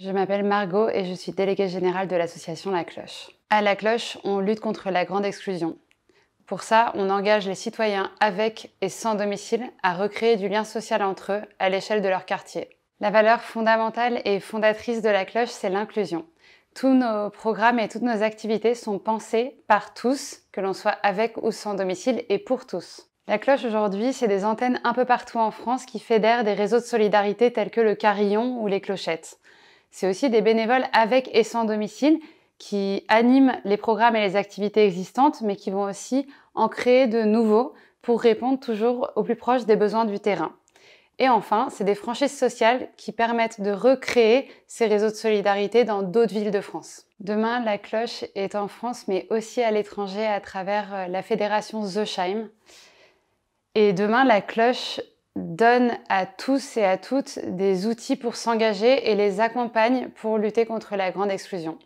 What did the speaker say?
Je m'appelle Margot et je suis déléguée générale de l'association La Cloche. À La Cloche, on lutte contre la grande exclusion. Pour ça, on engage les citoyens avec et sans domicile à recréer du lien social entre eux à l'échelle de leur quartier. La valeur fondamentale et fondatrice de La Cloche, c'est l'inclusion. Tous nos programmes et toutes nos activités sont pensés par tous, que l'on soit avec ou sans domicile et pour tous. La cloche aujourd'hui, c'est des antennes un peu partout en France qui fédèrent des réseaux de solidarité tels que le Carillon ou les Clochettes. C'est aussi des bénévoles avec et sans domicile qui animent les programmes et les activités existantes, mais qui vont aussi en créer de nouveaux pour répondre toujours au plus proche des besoins du terrain. Et enfin, c'est des franchises sociales qui permettent de recréer ces réseaux de solidarité dans d'autres villes de France. Demain, la cloche est en France, mais aussi à l'étranger à travers euh, la fédération The Shime. Et demain, la cloche donne à tous et à toutes des outils pour s'engager et les accompagne pour lutter contre la grande exclusion.